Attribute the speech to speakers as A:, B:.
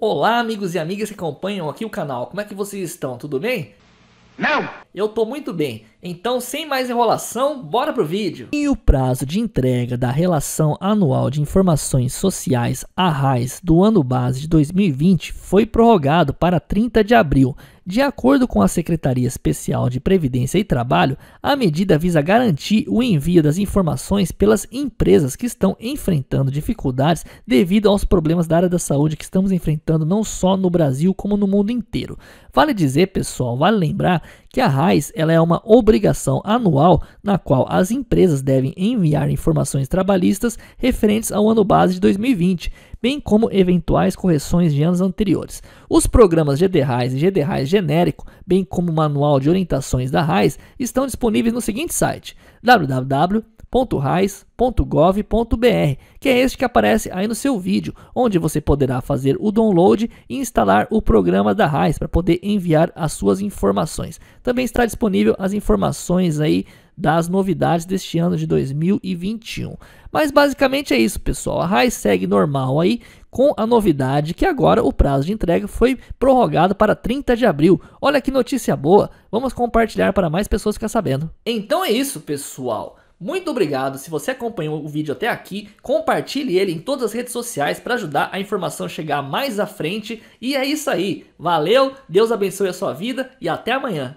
A: Olá, amigos e amigas que acompanham aqui o canal. Como é que vocês estão? Tudo bem? Não! Eu tô muito bem. Então, sem mais enrolação, bora pro vídeo. E o prazo de entrega da Relação Anual de Informações Sociais, a RAIS, do ano base de 2020 foi prorrogado para 30 de abril. De acordo com a Secretaria Especial de Previdência e Trabalho, a medida visa garantir o envio das informações pelas empresas que estão enfrentando dificuldades devido aos problemas da área da saúde que estamos enfrentando não só no Brasil como no mundo inteiro. Vale dizer, pessoal, vale lembrar que a RAIS ela é uma obrigação anual na qual as empresas devem enviar informações trabalhistas referentes ao ano base de 2020 bem como eventuais correções de anos anteriores. Os programas GDRAIS e GDRAIS genérico, bem como o manual de orientações da RAIS, estão disponíveis no seguinte site: www.rais.gov.br, que é este que aparece aí no seu vídeo, onde você poderá fazer o download e instalar o programa da RAIS para poder enviar as suas informações. Também está disponível as informações aí das novidades deste ano de 2021. Mas basicamente é isso, pessoal. A RAI segue normal aí, com a novidade que agora o prazo de entrega foi prorrogado para 30 de abril. Olha que notícia boa! Vamos compartilhar para mais pessoas ficar sabendo. Então é isso, pessoal. Muito obrigado se você acompanhou o vídeo até aqui. Compartilhe ele em todas as redes sociais para ajudar a informação a chegar mais à frente. E é isso aí. Valeu, Deus abençoe a sua vida e até amanhã.